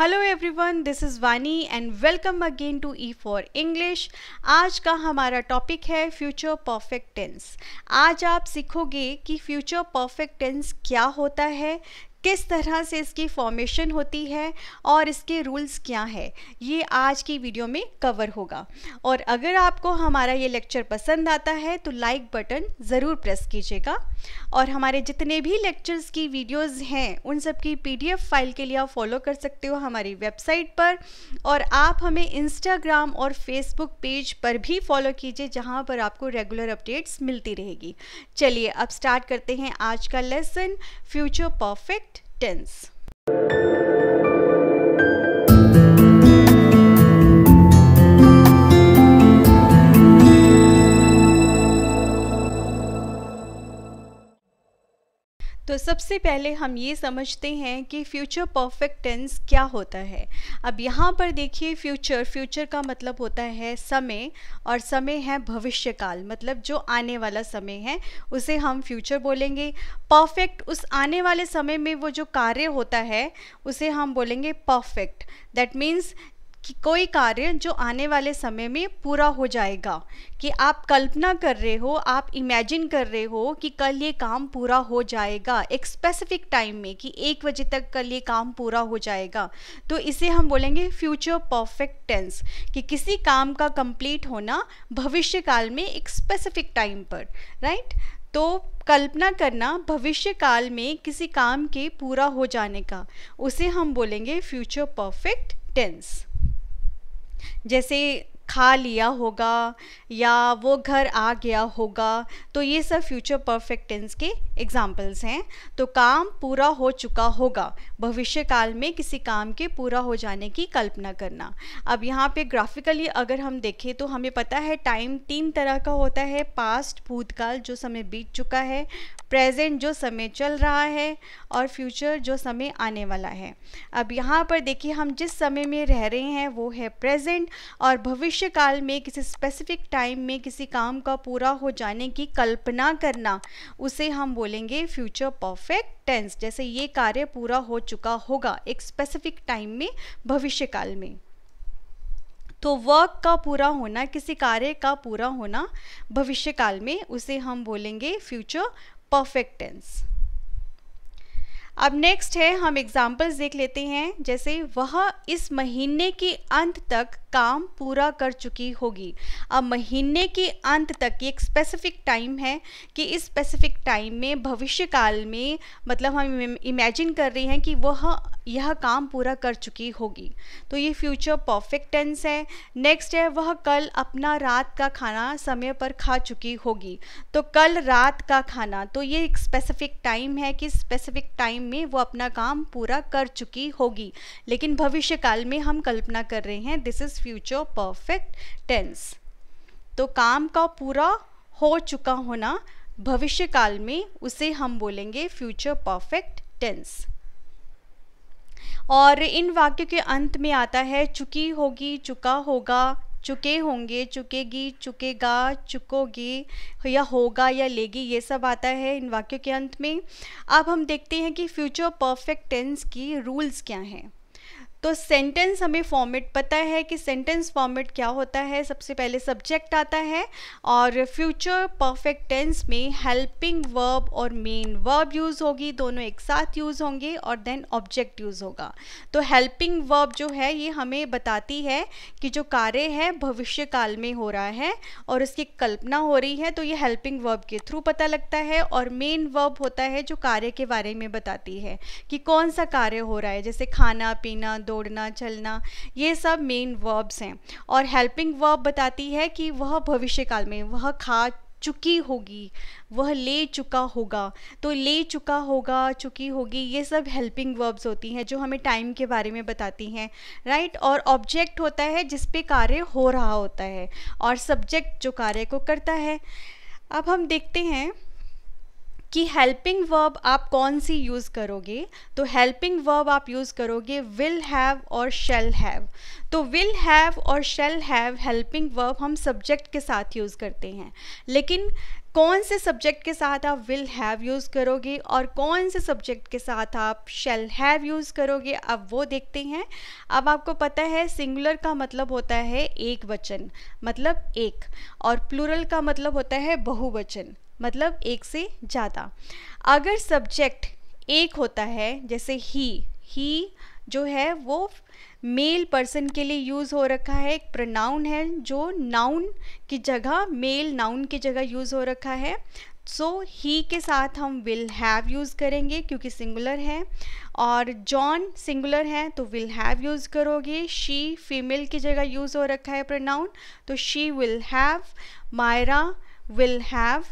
Hello everyone this is Vani and welcome again to E for English आज का हमारा topic है फ्यूचर परफेक्ट टेंस आज आप सीखोगे कि फ्यूचर परफेक्ट टेंस क्या होता है किस तरह से इसकी फॉर्मेशन होती है और इसके रूल्स क्या है ये आज की वीडियो में कवर होगा और अगर आपको हमारा ये लेक्चर पसंद आता है तो लाइक बटन ज़रूर प्रेस कीजिएगा और हमारे जितने भी लेक्चर्स की वीडियोस हैं उन सब की पीडीएफ फाइल के लिए आप फॉलो कर सकते हो हमारी वेबसाइट पर और आप हमें इंस्टाग्राम और फेसबुक पेज पर भी फॉलो कीजिए जहाँ पर आपको रेगुलर अपडेट्स मिलती रहेगी चलिए अब स्टार्ट करते हैं आज का लेसन फ्यूचर परफेक्ट tense तो सबसे पहले हम ये समझते हैं कि फ्यूचर परफेक्ट टेंस क्या होता है अब यहाँ पर देखिए फ्यूचर फ्यूचर का मतलब होता है समय और समय है भविष्यकाल मतलब जो आने वाला समय है उसे हम फ्यूचर बोलेंगे परफेक्ट उस आने वाले समय में वो जो कार्य होता है उसे हम बोलेंगे परफेक्ट दैट मीन्स कि कोई कार्य जो आने वाले समय में पूरा हो जाएगा कि आप कल्पना कर रहे हो आप इमेजिन कर रहे हो कि कल ये काम पूरा हो जाएगा एक स्पेसिफिक टाइम में कि एक बजे तक कल ये काम पूरा हो जाएगा तो इसे हम बोलेंगे फ्यूचर परफेक्ट टेंस कि किसी काम का कंप्लीट होना भविष्य काल में एक स्पेसिफिक टाइम पर राइट तो कल्पना करना भविष्य काल में किसी काम के पूरा हो जाने का उसे हम बोलेंगे फ्यूचर परफेक्ट टेंस जैसे खा लिया होगा या वो घर आ गया होगा तो ये सब फ्यूचर परफेक्ट टेंस के एग्जाम्पल्स हैं तो काम पूरा हो चुका होगा भविष्य काल में किसी काम के पूरा हो जाने की कल्पना करना अब यहाँ पे ग्राफिकली अगर हम देखें तो हमें पता है टाइम तीन तरह का होता है पास्ट भूतकाल जो समय बीत चुका है प्रेजेंट जो समय चल रहा है और फ्यूचर जो समय आने वाला है अब यहाँ पर देखिए हम जिस समय में रह रहे हैं वो है प्रेजेंट और भविष्य भविष्य काल में किसी स्पेसिफिक टाइम में किसी काम का पूरा हो जाने की कल्पना करना उसे हम बोलेंगे फ्यूचर परफेक्ट टेंस जैसे ये कार्य पूरा हो चुका होगा एक स्पेसिफिक टाइम में भविष्य काल में तो वर्क का पूरा होना किसी कार्य का पूरा होना भविष्य काल में उसे हम बोलेंगे फ्यूचर परफेक्ट टेंस अब नेक्स्ट है हम एग्जाम्पल्स देख लेते हैं जैसे वह इस महीने के अंत तक काम पूरा कर चुकी होगी अब महीने के अंत तक ये एक स्पेसिफिक टाइम है कि इस स्पेसिफिक टाइम में भविष्य काल में मतलब हम इमेजिन कर रहे हैं कि वह यह काम पूरा कर चुकी होगी तो ये फ्यूचर परफेक्ट टेंस है नेक्स्ट है वह कल अपना रात का खाना समय पर खा चुकी होगी तो कल रात का खाना तो ये एक स्पेसिफिक टाइम है कि स्पेसिफिक टाइम में वो अपना काम पूरा कर चुकी होगी लेकिन भविष्य काल में हम कल्पना कर रहे हैं this is future perfect tense तो काम का पूरा हो चुका होना भविष्य काल में उसे हम बोलेंगे फ्यूचर परफेक्ट टेंस और इन वाक्यों के अंत में आता है चुकी होगी चुका होगा चुके होंगे चुकेगी चुकेगा चुकोगी या होगा या लेगी ये सब आता है इन वाक्यों के अंत में अब हम देखते हैं कि फ्यूचर परफेक्ट टेंस की रूल्स क्या हैं तो सेंटेंस हमें फॉर्मेट पता है कि सेंटेंस फॉर्मेट क्या होता है सबसे पहले सब्जेक्ट आता है और फ्यूचर परफेक्ट टेंस में हेल्पिंग वर्ब और मेन वर्ब यूज़ होगी दोनों एक साथ यूज़ होंगे और देन ऑब्जेक्ट यूज़ होगा तो हेल्पिंग वर्ब जो है ये हमें बताती है कि जो कार्य है भविष्य काल में हो रहा है और उसकी कल्पना हो रही है तो ये हेल्पिंग वर्ब के थ्रू पता लगता है और मेन वर्ब होता है जो कार्य के बारे में बताती है कि कौन सा कार्य हो रहा है जैसे खाना पीना दौड़ना चलना ये सब मेन वर्ब्स हैं और हेल्पिंग वर्ब बताती है कि वह भविष्य काल में वह खा चुकी होगी वह ले चुका होगा तो ले चुका होगा चुकी होगी ये सब हेल्पिंग वर्ब्स होती हैं जो हमें टाइम के बारे में बताती हैं राइट और ऑब्जेक्ट होता है जिस पे कार्य हो रहा होता है और सब्जेक्ट जो कार्य को करता है अब हम देखते हैं कि हेल्पिंग वर्ब आप कौन सी यूज़ करोगे तो हेल्पिंग वर्ब आप यूज़ करोगे विल हैव और शेल हैव तो विल हैव और शेल हैव हेल्पिंग वर्ब हम सब्जेक्ट के साथ यूज़ करते हैं लेकिन कौन से सब्जेक्ट के साथ आप विल हैव यूज़ करोगे और कौन से सब्जेक्ट के साथ आप शेल हैव यूज़ करोगे अब वो देखते हैं अब आपको पता है सिंगुलर का मतलब होता है एक वचन मतलब एक और प्लूरल का मतलब होता है बहुवचन मतलब एक से ज़्यादा अगर सब्जेक्ट एक होता है जैसे ही ही जो है वो मेल पर्सन के लिए यूज़ हो रखा है एक प्रोनाउन है जो नाउन की जगह मेल नाउन की जगह यूज़ हो रखा है सो so, ही के साथ हम विल हैव यूज़ करेंगे क्योंकि सिंगुलर है और जॉन सिंगुलर है तो विल हैव यूज़ करोगे शी फीमेल की जगह यूज़ हो रखा है प्रोनाउन तो she will have Myra will have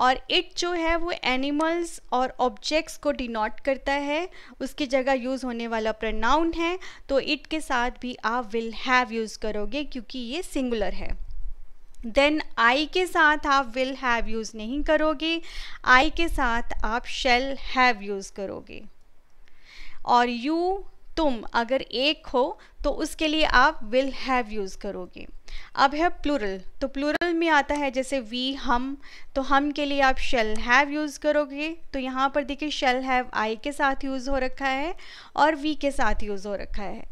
और इट जो है वो एनिमल्स और ऑब्जेक्ट्स को डिनोट करता है उसकी जगह यूज़ होने वाला प्रनाउन है तो इट के साथ भी आप विल हैव यूज़ करोगे क्योंकि ये सिंगुलर है देन आई के साथ आप विल हैव यूज़ नहीं करोगे आई के साथ आप शेल हैव यूज़ करोगे और यू तुम अगर एक हो तो उसके लिए आप विल हैव यूज़ करोगे अब है प्लूरल तो प्लूरल में आता है जैसे वी हम तो हम के लिए आप शेल हैव यूज़ करोगे तो यहाँ पर देखिए शेल हैव आई के साथ यूज़ हो रखा है और वी के साथ यूज़ हो रखा है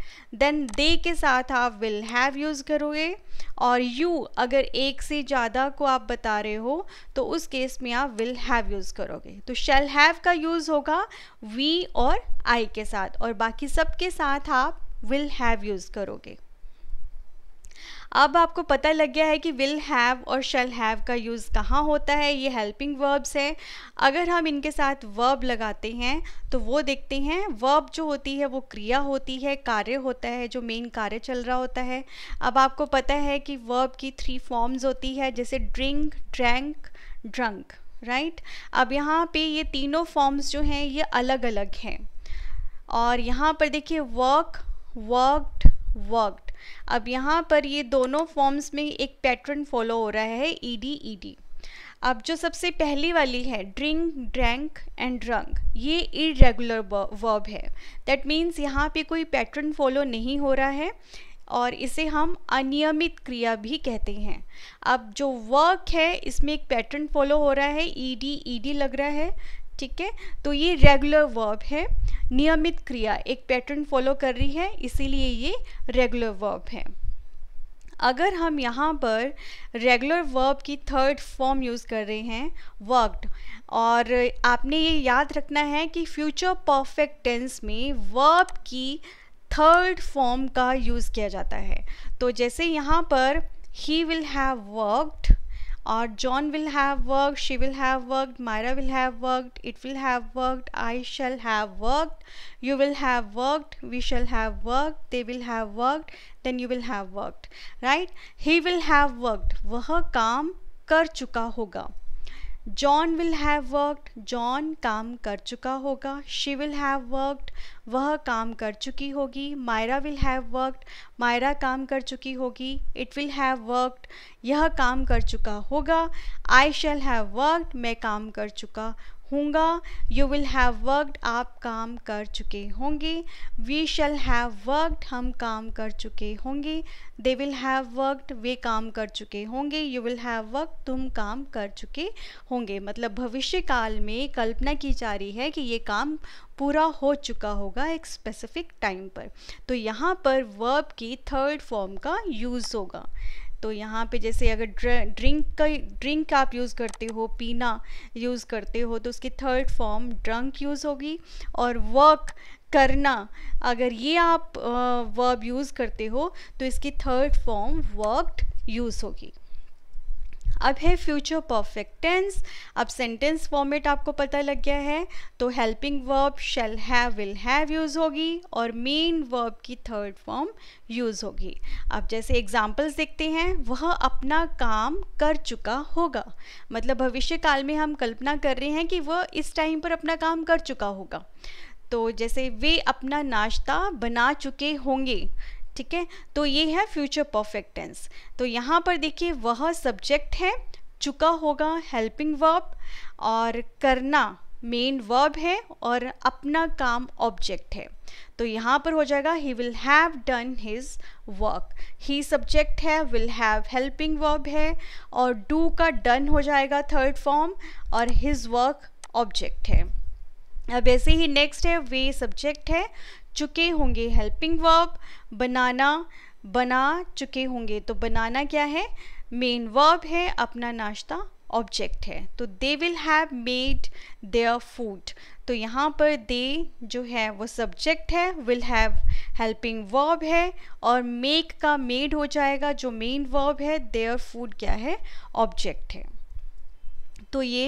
देन दे के साथ आप विल हैव यूज़ करोगे और यू अगर एक से ज़्यादा को आप बता रहे हो तो उस केस में आप विल हैव यूज़ करोगे तो शेल हैव का यूज़ होगा वी और आई के साथ और बाकी सब के साथ आप विल हैव यूज़ करोगे अब आपको पता लग गया है कि विल हैव और शल हैव का यूज़ कहाँ होता है ये हेल्पिंग वर्ब्स है अगर हम इनके साथ वर्ब लगाते हैं तो वो देखते हैं वर्ब जो होती है वो क्रिया होती है कार्य होता है जो मेन कार्य चल रहा होता है अब आपको पता है कि वर्ब की थ्री फॉर्म्स होती है जैसे ड्रिंक ड्रैंक ड्रंक राइट अब यहाँ पे ये तीनों फॉर्म्स जो हैं ये अलग अलग हैं और यहाँ पर देखिए वर्क वर्कड वर्कड अब यहाँ पर ये दोनों फॉर्म्स में एक पैटर्न फॉलो हो रहा है ई डी ई डी अब जो सबसे पहली वाली है ड्रिंक ड्रैंक एंड ड्रंक ये इरेगुलर वर्ब है दैट मीन्स यहाँ पे कोई पैटर्न फॉलो नहीं हो रहा है और इसे हम अनियमित क्रिया भी कहते हैं अब जो वर्क है इसमें एक पैटर्न फॉलो हो रहा है ई डी ई डी लग रहा है ठीक है तो ये रेगुलर वर्ब है नियमित क्रिया एक पैटर्न फॉलो कर रही है इसीलिए ये रेगुलर वर्ब है अगर हम यहाँ पर रेगुलर वर्ब की थर्ड फॉर्म यूज़ कर रहे हैं वर्कड और आपने ये याद रखना है कि फ्यूचर परफेक्ट टेंस में वर्ब की थर्ड फॉर्म का यूज़ किया जाता है तो जैसे यहाँ पर he will have worked or John will have worked, she will have worked, Myra will have worked, it will have worked, I shall have worked, you will have worked, we shall have worked, they will have worked, then you will have worked, right? He will have worked, वह काम कर चुका होगा John will have worked John काम कर चुका होगा she will have worked वह काम कर चुकी होगी Myra will have worked Myra काम कर चुकी होगी इट विल हैव वर्कड यह काम कर चुका होगा आई शैल हैव वर्कड मैं काम कर चुका होगा यू विल हैव वर्कड आप काम कर चुके होंगे वी शैल हैव वर्कड हम काम कर चुके होंगे दे विल हैव वर्कड वे काम कर चुके होंगे यू विल हैव वर्क तुम काम कर चुके होंगे मतलब भविष्य काल में कल्पना की जा रही है कि ये काम पूरा हो चुका होगा एक स्पेसिफिक टाइम पर तो यहाँ पर वर्ब की थर्ड फॉर्म का यूज़ होगा तो यहाँ पे जैसे अगर ड्रिंक का ड्रिंक आप यूज़ करते हो पीना यूज़ करते हो तो उसकी थर्ड फॉर्म ड्रंक यूज़ होगी और वर्क करना अगर ये आप वर्ब यूज़ करते हो तो इसकी थर्ड फॉर्म वर्कड यूज़ होगी अब है फ्यूचर परफेक्ट टेंस अब सेंटेंस फॉर्मेट आपको पता लग गया है तो helping verb shall have will have use होगी और मेन वर्ब की थर्ड फॉर्म यूज़ होगी अब जैसे एग्जाम्पल्स देखते हैं वह अपना काम कर चुका होगा मतलब भविष्य काल में हम कल्पना कर रहे हैं कि वह इस टाइम पर अपना काम कर चुका होगा तो जैसे वे अपना नाश्ता बना चुके होंगे ठीक है तो ये है फ्यूचर परफेक्ट टेंस तो यहाँ पर देखिए वह सब्जेक्ट है चुका होगा हेल्पिंग वर्ब और करना मेन वर्ब है और अपना काम ऑब्जेक्ट है तो यहाँ पर हो जाएगा he will have done his work he subject है विल हैव हेल्पिंग वर्ब है और डू का डन हो जाएगा थर्ड फॉर्म और हिज वर्क ऑब्जेक्ट है अब ऐसे ही नेक्स्ट है वे सब्जेक्ट है चुके होंगे हेल्पिंग वर्ब बनाना बना चुके होंगे तो बनाना क्या है मेन वर्ब है अपना नाश्ता ऑब्जेक्ट है तो they will have made their food तो यहाँ पर दे जो है वो सब्जेक्ट है विल हैव हेल्पिंग वर्ब है और मेक का मेड हो जाएगा जो मेन वर्ब है देयर फूड क्या है ऑब्जेक्ट है तो ये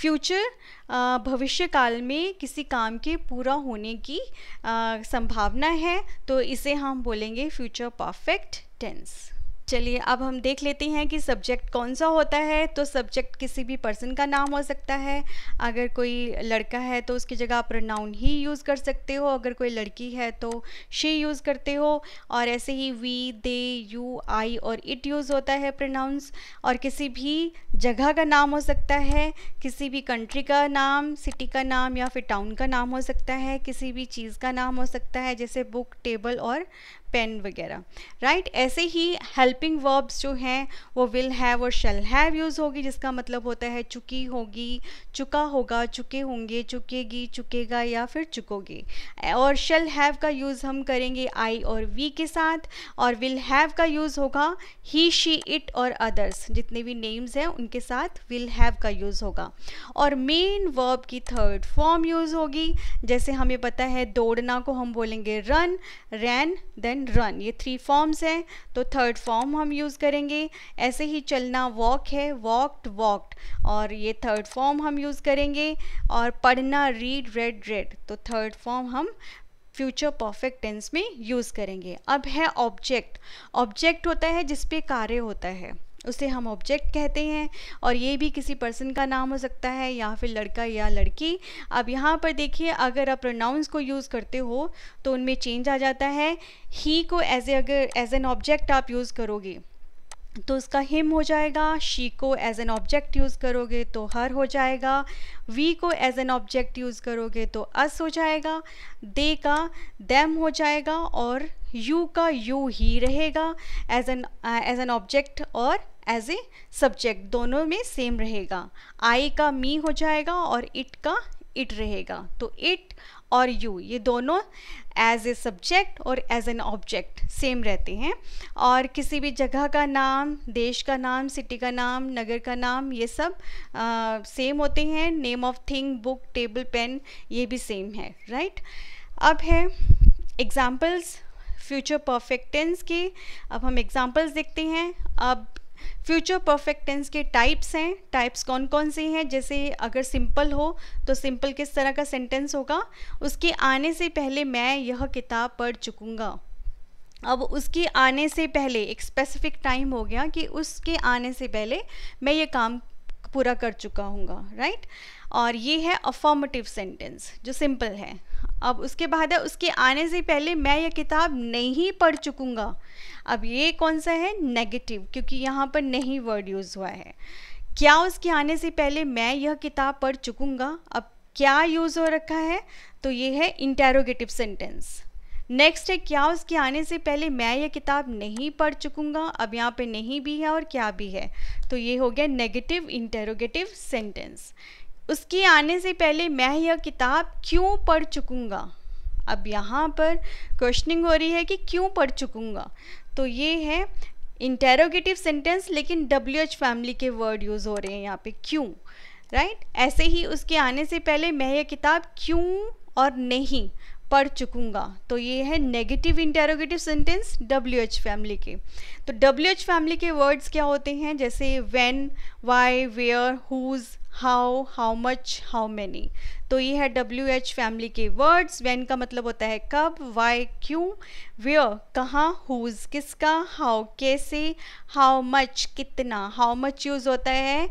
फ्यूचर भविष्य काल में किसी काम के पूरा होने की संभावना है तो इसे हम बोलेंगे फ्यूचर परफेक्ट टेंस चलिए अब हम देख लेते हैं कि सब्जेक्ट कौन सा होता है तो सब्जेक्ट किसी भी पर्सन का नाम हो सकता है अगर कोई लड़का है तो उसकी जगह आप प्रोनाउन ही यूज़ कर सकते हो अगर कोई लड़की है तो शी यूज़ करते हो और ऐसे ही वी दे यू आई और इट यूज़ होता है प्रोनाउंस और किसी भी जगह का नाम हो सकता है किसी भी कंट्री का नाम सिटी का नाम या फिर टाउन का नाम हो सकता है किसी भी चीज़ का नाम हो सकता है जैसे बुक टेबल और पेन वगैरह राइट ऐसे ही हेल्पिंग वर्ब्स जो हैं वो विल हैव और शेल हैव यूज़ होगी जिसका मतलब होता है चुकी होगी चुका होगा चुके होंगे चुकेगी चुकेगा या फिर चुकोगे और शेल हैव का यूज़ हम करेंगे आई और वी के साथ और विल हैव का यूज़ होगा ही शी इट और अदर्स जितने भी नेम्स हैं उनके साथ विल हैव का यूज़ होगा और मेन वर्ब की थर्ड फॉर्म यूज़ होगी जैसे हमें पता है दौड़ना को हम बोलेंगे run ran then and run ये थ्री फॉर्म्स हैं तो थर्ड फॉर्म हम यूज़ करेंगे ऐसे ही चलना वॉक है वॉकड वॉकड और ये थर्ड फॉर्म हम यूज़ करेंगे और पढ़ना रीड रेड रेड तो थर्ड फॉर्म हम फ्यूचर परफेक्ट टेंस में यूज़ करेंगे अब है ऑब्जेक्ट ऑब्जेक्ट होता है जिसपे कार्य होता है उसे हम ऑब्जेक्ट कहते हैं और ये भी किसी पर्सन का नाम हो सकता है या फिर लड़का या लड़की अब यहाँ पर देखिए अगर आप प्रोनाउंस को यूज़ करते हो तो उनमें चेंज आ जाता है ही को एज ए अगर एज एन ऑब्जेक्ट आप यूज़ करोगे तो उसका हिम हो जाएगा शी को एज एन ऑब्जेक्ट यूज़ करोगे तो हर हो जाएगा वी को एज एन ऑब्जेक्ट यूज़ करोगे तो अस हो जाएगा दे का देम हो जाएगा और यू का यू ही रहेगा as an as an object और एज ए सब्जेक्ट दोनों में सेम रहेगा आई का मी हो जाएगा और इट का इट रहेगा तो इट और यू ये दोनों एज ए सब्जेक्ट और एज एन ऑब्जेक्ट सेम रहते हैं और किसी भी जगह का नाम देश का नाम सिटी का नाम नगर का नाम ये सब आ, uh, सेम होते हैं name of thing book table pen ये भी सेम है राइट अब है एग्जाम्पल्स फ्यूचर परफेक्ट टेंस की अब हम एग्जांपल्स देखते हैं अब फ्यूचर परफेक्ट टेंस के टाइप्स हैं टाइप्स कौन कौन से हैं जैसे अगर सिंपल हो तो सिंपल किस तरह का सेंटेंस होगा उसके आने से पहले मैं यह किताब पढ़ चुकूँगा अब उसके आने से पहले एक स्पेसिफिक टाइम हो गया कि उसके आने से पहले मैं ये काम पूरा कर चुका हूँगा राइट और ये है अफॉर्मेटिव सेंटेंस जो सिंपल है अब उसके बाद है उसके आने से पहले मैं यह किताब नहीं पढ़ चुकूँगा अब ये कौन सा है नेगेटिव क्योंकि यहाँ पर नहीं वर्ड यूज़ हुआ है क्या उसके आने से पहले मैं यह किताब पढ़ चुकूँगा अब क्या यूज़ हो रखा है तो ये है इंटेरोगेटिव सेंटेंस नेक्स्ट है क्या उसके आने से पहले मैं यह किताब नहीं पढ़ चुकूँगा अब यहाँ पे नहीं भी है और क्या भी है तो ये हो गया नेगेटिव इंटेरोगेटिव सेंटेंस उसके आने से पहले मैं यह किताब क्यों पढ़ चुकूँगा अब यहाँ पर क्वेश्चनिंग हो रही है कि क्यों पढ़ चुकूँगा तो ये है इंटेरोगेटिव सेंटेंस लेकिन डब्ल्यू एच फैमिली के वर्ड यूज़ हो रहे हैं यहाँ पे क्यों राइट right? ऐसे ही उसके आने से पहले मैं यह किताब क्यों और नहीं पढ़ चुकूँगा तो ये है negative interrogative sentence W H family के तो डब्ल्यू एच फैमिली के वर्ड्स क्या होते हैं जैसे when why where whose how how much how many तो ये है डब्ल्यू एच फैमिली के वर्ड्स वैन का मतलब होता है कब वाई क्यों वेयर कहाँ हुज किसका हाउ कैसे हाउ मच कितना हाउ मच यूज़ होता है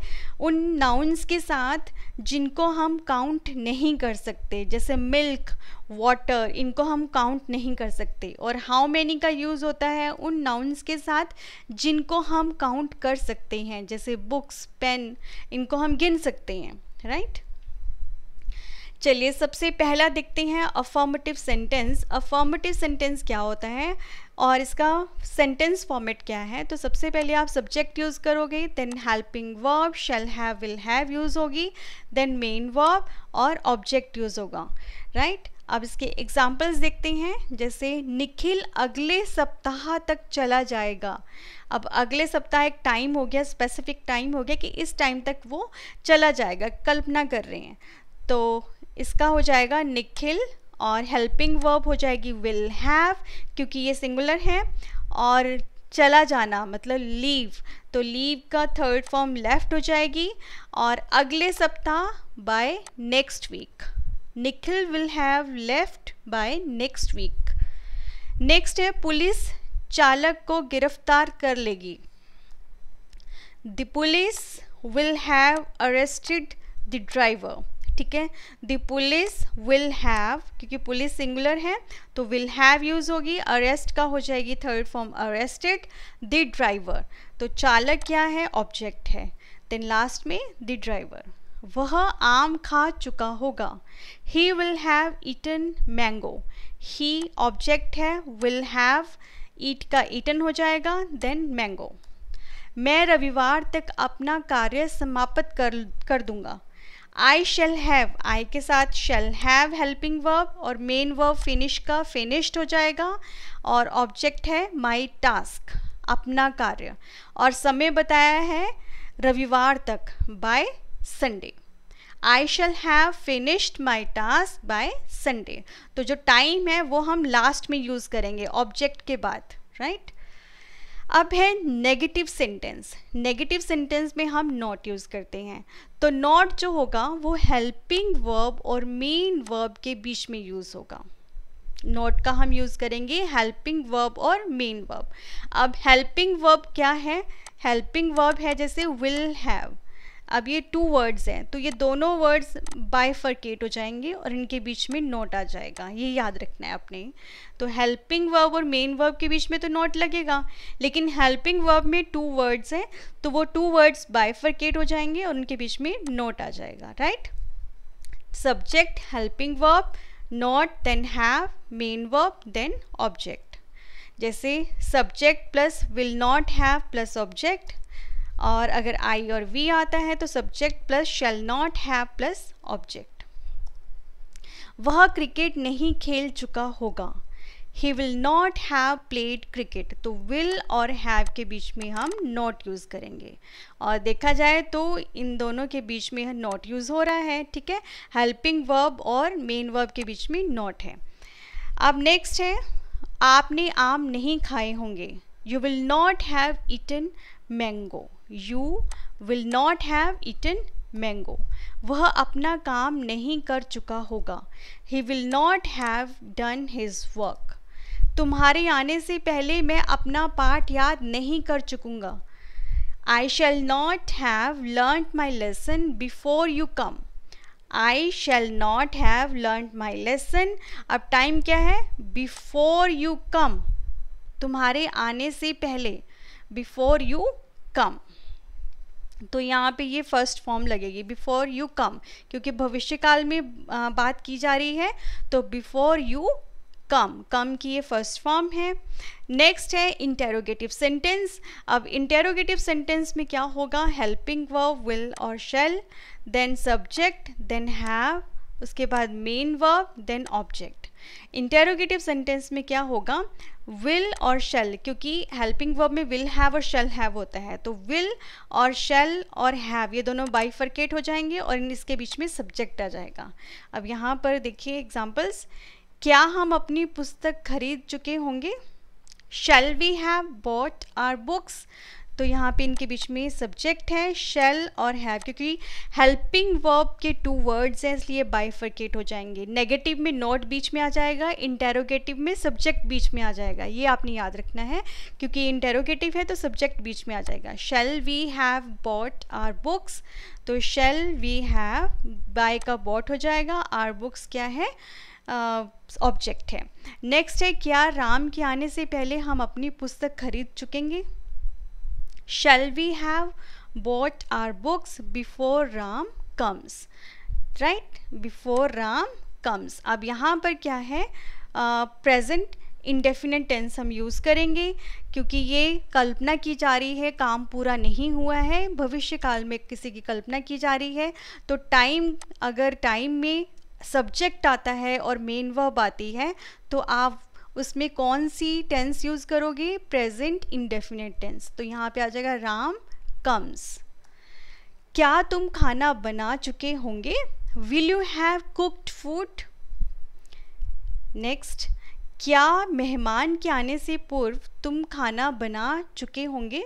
उन नाउन्स के साथ जिनको हम काउंट नहीं कर सकते जैसे मिल्क वाटर इनको हम काउंट नहीं कर सकते और हाउ मैनी का यूज़ होता है उन नाउन्स के साथ जिनको हम काउंट कर सकते हैं जैसे बुक्स पेन इनको हम गिन सकते सकते हैं राइट चलिए सबसे पहला देखते हैं अफॉर्मेटिव सेंटेंस अफॉर्मेटिव सेंटेंस क्या होता है और इसका सेंटेंस फॉर्मेट क्या है तो सबसे पहले आप सब्जेक्ट यूज़ करोगे then helping verb shall have will have use होगी देन मेन वर्ब और ऑब्जेक्ट यूज़ होगा राइट right? अब इसके एग्जाम्पल्स देखते हैं जैसे निखिल अगले सप्ताह तक चला जाएगा अब अगले सप्ताह एक टाइम हो गया स्पेसिफिक टाइम हो गया कि इस टाइम तक वो चला जाएगा कल्पना कर रहे हैं तो इसका हो जाएगा निखिल और हेल्पिंग वर्ब हो जाएगी विल हैव क्योंकि ये सिंगुलर है और चला जाना मतलब लीव तो लीव का थर्ड फॉर्म लेफ्ट हो जाएगी और अगले सप्ताह by next week Nikhil will have left by next week next है पुलिस चालक को गिरफ्तार कर लेगी the police will have arrested the driver ठीक है द पुलिस विल हैव क्योंकि पुलिस सिंगुलर है तो विल हैव यूज होगी अरेस्ट का हो जाएगी third form arrested the driver तो चालक क्या है ऑब्जेक्ट है देन लास्ट में द ड्राइवर वह आम खा चुका होगा he will have eaten mango he object है विल हैव ईट का ईटन हो जाएगा देन मैंगो मैं रविवार तक अपना कार्य समाप्त कर कर दूंगा आई शेल हैव आई के साथ शेल हैव हेल्पिंग वर्ब और मेन वर्ब फिनिश का फिनिश्ड हो जाएगा और ऑब्जेक्ट है माई टास्क अपना कार्य और समय बताया है रविवार तक by Sunday I shall have finished my task by Sunday तो जो टाइम है वो हम लास्ट में यूज़ करेंगे ऑब्जेक्ट के बाद राइट अब है नेगेटिव सेंटेंस नेगेटिव सेंटेंस में हम नॉट यूज़ करते हैं तो नॉट जो होगा वो हेल्पिंग वर्ब और मेन वर्ब के बीच में यूज़ होगा नॉट का हम यूज़ करेंगे हेल्पिंग वर्ब और मेन वर्ब अब हेल्पिंग वर्ब क्या है हेल्पिंग वर्ब है जैसे विल हैव अब ये टू वर्ड्स हैं तो ये दोनों वर्ड्स बाइफर्केट हो जाएंगे और इनके बीच में नोट आ जाएगा ये याद रखना है आपने तो हेल्पिंग वर्ब और मेन वर्ब के बीच में तो नोट लगेगा लेकिन हेल्पिंग वर्ब में टू वर्ड्स हैं तो वो टू वर्ड्स बाइफर्केट हो जाएंगे और उनके बीच में नोट आ जाएगा right subject helping verb not then have main verb then object जैसे subject plus will not have plus object और अगर आई और वी आता है तो subject plus shall not have plus object वह क्रिकेट नहीं खेल चुका होगा he will not have played cricket तो विल और हैव के बीच में हम नॉट यूज़ करेंगे और देखा जाए तो इन दोनों के बीच में नॉट यूज़ हो रहा है ठीक है हेल्पिंग वर्ब और मेन वर्ब के बीच में नॉट है अब नेक्स्ट है आपने आम नहीं खाए होंगे you will not have eaten mango you will not have eaten mango वह अपना काम नहीं कर चुका होगा he will not have done his work तुम्हारे आने से पहले मैं अपना पाठ याद नहीं कर चुकूँगा I shall not have learn my lesson before you come I shall not have learn my lesson अब टाइम क्या है बिफोर यू कम तुम्हारे आने से पहले बिफोर यू कम तो यहाँ पे ये फर्स्ट फॉर्म लगेगी बिफोर यू कम क्योंकि भविष्य काल में बात की जा रही है तो बिफोर यू कम कम की ये फर्स्ट फॉर्म है नेक्स्ट है इंटेरोगेटिव सेंटेंस अब इंटेरोगेटिव सेंटेंस में क्या होगा हेल्पिंग वर्ब विल और shall then subject then have उसके बाद main verb then object interrogative sentence में क्या होगा विल और शेल क्योंकि हेल्पिंग वर्ब में विल हैव और शेल हैव होता है तो विल और शेल और हैव ये दोनों बाईफर्केट हो जाएंगे और इसके बीच में सब्जेक्ट आ जाएगा अब यहाँ पर देखिए एग्जाम्पल्स क्या हम अपनी पुस्तक खरीद चुके होंगे shall we have bought our books तो यहाँ पे इनके बीच में सब्जेक्ट है शेल और हैव क्योंकि हेल्पिंग वर्ब के टू वर्ड्स हैं इसलिए बाइफर्केट हो जाएंगे नेगेटिव में नॉट बीच में आ जाएगा इंटेरोगेटिव में सब्जेक्ट बीच में आ जाएगा ये आपने याद रखना है क्योंकि इंटेरोगेटिव है तो सब्जेक्ट बीच में आ जाएगा shall we have bought our books तो शेल वी हैव बाय का बॉट हो जाएगा आर बुक्स क्या है ऑब्जेक्ट uh, है नेक्स्ट है क्या राम के आने से पहले हम अपनी पुस्तक खरीद चुकेंगे shall we have bought our books before ram comes right before ram comes अब यहाँ पर क्या है प्रेजेंट present इंडेफिनेट टेंस हम यूज़ करेंगे क्योंकि ये कल्पना की जा रही है काम पूरा नहीं हुआ है भविष्य काल में किसी की कल्पना की जा रही है तो टाइम अगर टाइम में सब्जेक्ट आता है और मेन वर्ब आती है तो आप उसमें कौन सी टेंस यूज़ करोगे प्रेजेंट इंडेफिनेट टेंस तो यहाँ पे आ जाएगा राम कम्स क्या तुम खाना बना चुके होंगे will you have cooked food next क्या मेहमान के आने से पूर्व तुम खाना बना चुके होंगे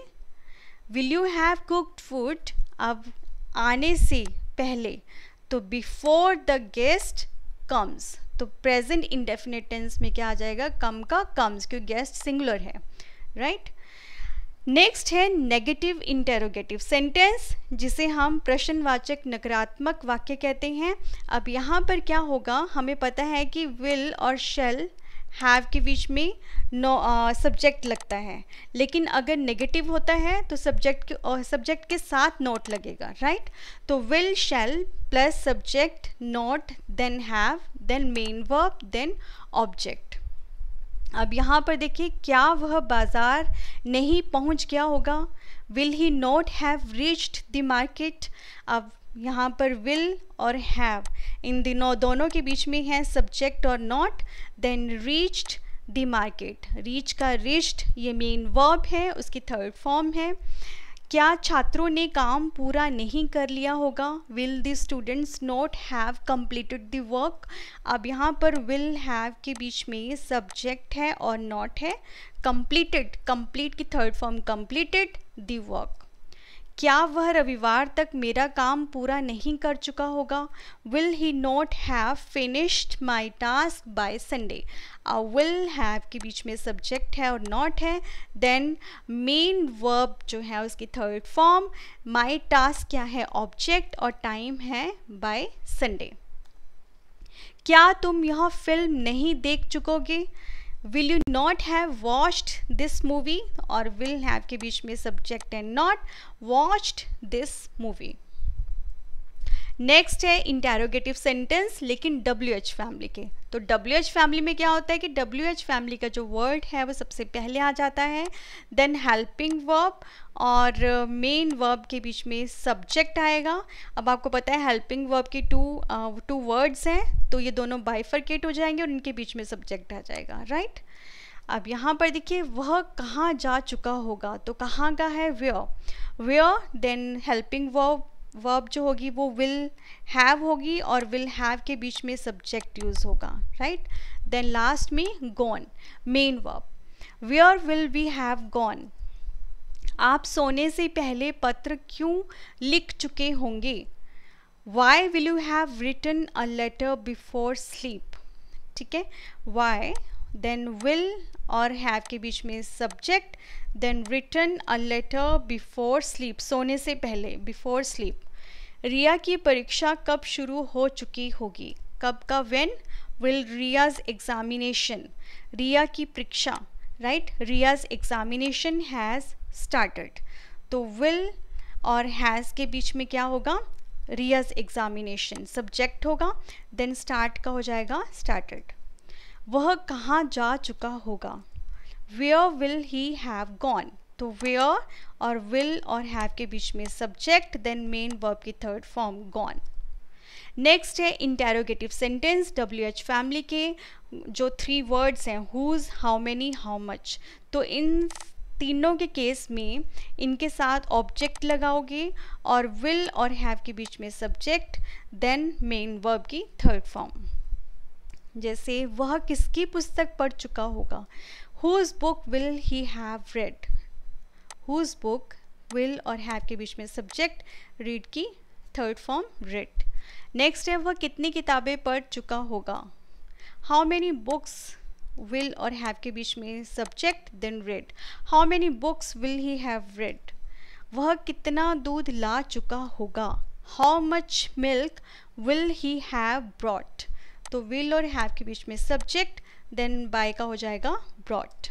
will you have cooked food अब आने से पहले तो बिफोर द गेस्ट कम्स तो प्रेजेंट इंडेफिनेट टेंस में क्या आ जाएगा कम का कम्स क्योंकि गेस्ट सिंगुलर है राइट नेक्स्ट है नेगेटिव इंटेरोगेटिव सेंटेंस जिसे हम प्रश्नवाचक नकारात्मक वाक्य कहते हैं अब यहाँ पर क्या होगा हमें पता है कि विल और शेल हैव के बीच में नो सब्जेक्ट uh, लगता है लेकिन अगर नेगेटिव होता है तो सब्जेक्ट के सब्जेक्ट uh, के साथ नोट लगेगा राइट right? तो will shall plus subject not then have then main verb then object अब यहाँ पर देखिए क्या वह बाज़ार नहीं पहुँच गया होगा will he not have reached the market अब यहाँ पर विल और हैव इन दिनों दोनों के बीच में है सब्जेक्ट और not then reached the market reach का रिच्ड ये मेन वर्ब है उसकी थर्ड फॉर्म है क्या छात्रों ने काम पूरा नहीं कर लिया होगा will the students not have completed the work अब यहाँ पर विल हैव के बीच में सब्जेक्ट है और नॉट है कम्प्लीटेड कम्प्लीट की third form completed the work क्या वह रविवार तक मेरा काम पूरा नहीं कर चुका होगा will he not have finished my task by Sunday will have के बीच में सब्जेक्ट है और नॉट है देन मेन वर्ब जो है उसकी थर्ड फॉर्म माई टास्क क्या है ऑब्जेक्ट और टाइम है बाय संडे क्या तुम यह फिल्म नहीं देख चुकोगे will you not have watched this movie और विल हैव के बीच में सब्जेक्ट है not watched this movie next है इंटेरोगेटिव सेंटेंस लेकिन डब्ल्यू एच फैमिली के तो डब्ल्यू एच फैमिली में क्या होता है कि डब्ल्यू एच फैमिली का जो वर्ड है वो सबसे पहले आ जाता है देन हेल्पिंग वर्ब और मेन uh, वर्ब के बीच में सब्जेक्ट आएगा अब आपको पता है हेल्पिंग वर्ब के टू टू वर्ड्स हैं तो ये दोनों बाइफरकेट हो जाएंगे और इनके बीच में सब्जेक्ट आ जाएगा राइट अब यहाँ पर देखिए वह कहाँ जा चुका होगा तो कहाँ का है व्य व्य देन हेल्पिंग वर्ब वर्ब जो होगी वो विल हैव होगी और विल हैव के बीच में सब्जेक्ट यूज़ होगा राइट देन लास्ट में gone main verb where will we have gone आप सोने से पहले पत्र क्यों लिख चुके होंगे why will you have written a letter before sleep ठीक है वाई देन विल और हैव के बीच में subject then written a letter before sleep सोने से पहले बिफोर स्लीप रिया की परीक्षा कब शुरू हो चुकी होगी कब का when will Riya's examination Riya की परीक्षा right Riya's examination has started तो विल और हैज़ के बीच में क्या होगा रियाज एग्जामिनेशन सब्जेक्ट होगा देन स्टार्ट का हो जाएगा स्टार्टेड वह कहाँ जा चुका होगा where will he have gone तो वेयर और विल और हैव के बीच में सब्जेक्ट देन मेन वर्ब की थर्ड फॉर्म गॉन नेक्स्ट है interrogative sentence W H family के जो थ्री वर्ड्स हैं whose how many how much तो इन तीनों के केस में इनके साथ ऑब्जेक्ट लगाओगे और विल और हैव के बीच में सब्जेक्ट देन मेन वर्ब की थर्ड फॉर्म जैसे वह किसकी पुस्तक पढ़ चुका होगा whose book will he have read whose book will और हैव के बीच में सब्जेक्ट रीड की थर्ड फॉर्म रेड नेक्स्ट है वह कितनी किताबें पढ़ चुका होगा हाउ मैनी बुक्स विल और हैव के बीच में subject then read how many books will he have read वह कितना दूध ला चुका होगा how much milk will he have brought तो विल और हैव के बीच में सब्जेक्ट देन बाय का हो जाएगा ब्रॉट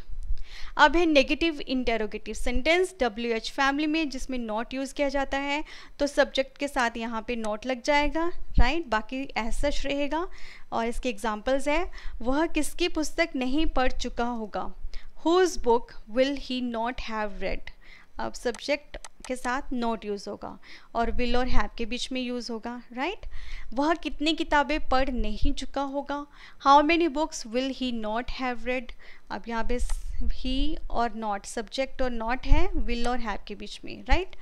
अब है negative interrogative sentence W H family में जिसमें नॉट यूज़ किया जाता है तो सब्जेक्ट के साथ यहाँ पे नॉट लग जाएगा राइट बाकी ऐसच रहेगा और इसके एग्जाम्पल्स है वह किसकी पुस्तक नहीं पढ़ चुका होगा whose book will he not have read अब सब्जेक्ट के साथ नोट यूज़ होगा और विल और हैव के बीच में यूज़ होगा राइट वह कितनी किताबें पढ़ नहीं चुका होगा how many books will he not have read अब यहाँ पे ही और नॉट सब्जेक्ट और नॉट है विल और हैव के बीच में राइट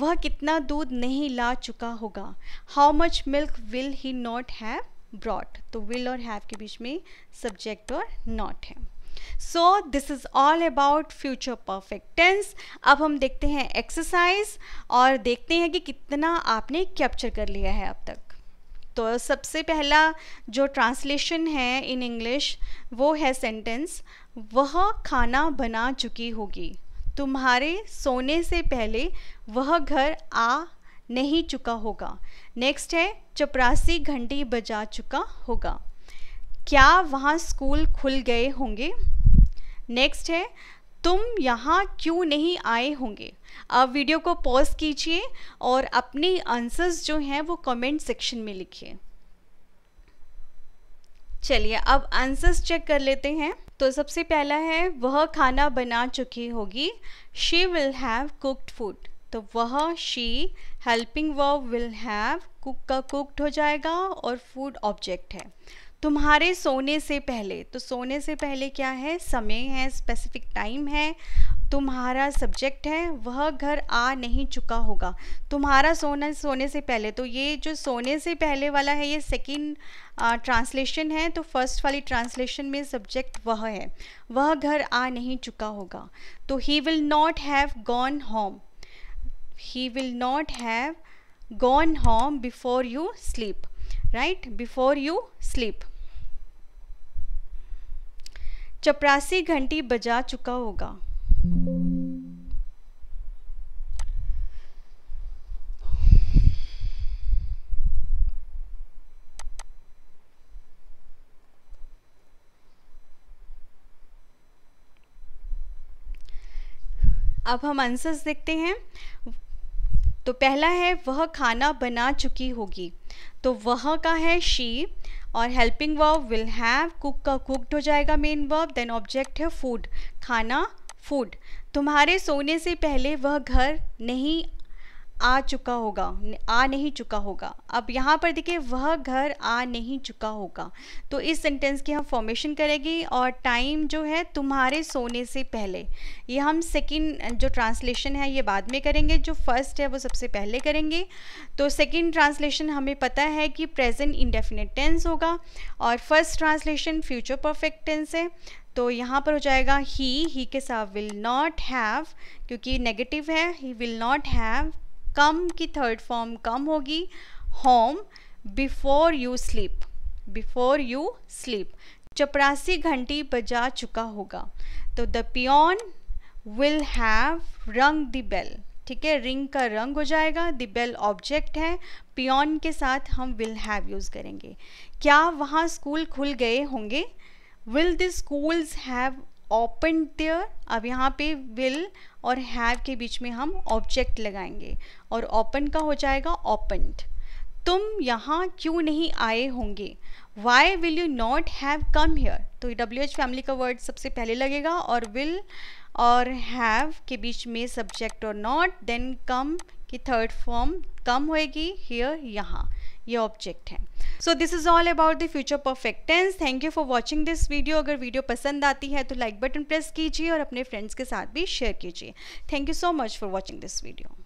वह कितना दूध नहीं ला चुका होगा how much milk will he not have brought तो विल और हैव के बीच में सब्जेक्ट और नॉट है so this is all about future perfect tense अब हम देखते हैं एक्सरसाइज और देखते हैं कि कितना आपने कैप्चर कर लिया है अब तक तो सबसे पहला जो ट्रांसलेशन है इन इंग्लिश वो है सेंटेंस वह खाना बना चुकी होगी तुम्हारे सोने से पहले वह घर आ नहीं चुका होगा नेक्स्ट है चपरासी घंटी बजा चुका होगा क्या वहाँ स्कूल खुल गए होंगे नेक्स्ट है तुम यहाँ क्यों नहीं आए होंगे आप वीडियो को पॉज कीजिए और अपने आंसर्स जो हैं वो कमेंट सेक्शन में लिखिए चलिए अब आंसर्स चेक कर लेते हैं तो सबसे पहला है वह खाना बना चुकी होगी she will have cooked food तो वह she helping verb will have cook का कुकड हो जाएगा और फूड ऑब्जेक्ट है तुम्हारे सोने से पहले तो सोने से पहले क्या है समय है स्पेसिफिक टाइम है तुम्हारा सब्जेक्ट है वह घर आ नहीं चुका होगा तुम्हारा सोना सोने से पहले तो ये जो सोने से पहले वाला है ये सेकंड ट्रांसलेशन है तो फर्स्ट वाली ट्रांसलेशन में सब्जेक्ट वह है वह घर आ नहीं चुका होगा तो he will not have gone home he will not have gone home before you sleep right before you sleep चपरासी घंटी बजा चुका होगा अब हम आंसर्स देखते हैं तो पहला है वह खाना बना चुकी होगी तो वह का है शी और helping verb will have cook का कुकड हो जाएगा मेन वर्ब देन ऑब्जेक्ट है फूड खाना फूड तुम्हारे सोने से पहले वह घर नहीं आ चुका होगा आ नहीं चुका होगा अब यहाँ पर देखिए वह घर आ नहीं चुका होगा तो इस सेंटेंस की हम फॉर्मेशन करेंगे और टाइम जो है तुम्हारे सोने से पहले ये हम सेकंड जो ट्रांसलेशन है ये बाद में करेंगे जो फर्स्ट है वो सबसे पहले करेंगे तो सेकंड ट्रांसलेशन हमें पता है कि प्रेजेंट इंडेफिनेट टेंस होगा और first translation future perfect tense है तो यहाँ पर हो जाएगा ही ही के साथ विल नॉट हैव क्योंकि नेगेटिव है he will not have come की थर्ड फॉर्म कम होगी home before you sleep before you sleep चपरासी घंटी बजा चुका होगा तो the peon will have rung the bell ठीक है रिंग का रंग हो जाएगा द बेल ऑब्जेक्ट है पियोन के साथ हम विल हैव यूज़ करेंगे क्या वहाँ स्कूल खुल गए होंगे will the schools have open there अब यहाँ पे विल और हैव के बीच में हम ऑब्जेक्ट लगाएंगे और ओपन का हो जाएगा ओपनड तुम यहाँ क्यों नहीं आए होंगे why will you not have come here तो डब्ल्यू एच फैमिली का वर्ड सबसे पहले लगेगा और विल और हैव के बीच में सब्जेक्ट और नॉट देन कम की थर्ड फॉर्म कम होएगी हेयर यहाँ ये ऑब्जेक्ट है so this is all about the future perfect tense thank you for watching this video अगर वीडियो पसंद आती है तो लाइक बटन प्रेस कीजिए और अपने फ्रेंड्स के साथ भी शेयर कीजिए thank you so much for watching this video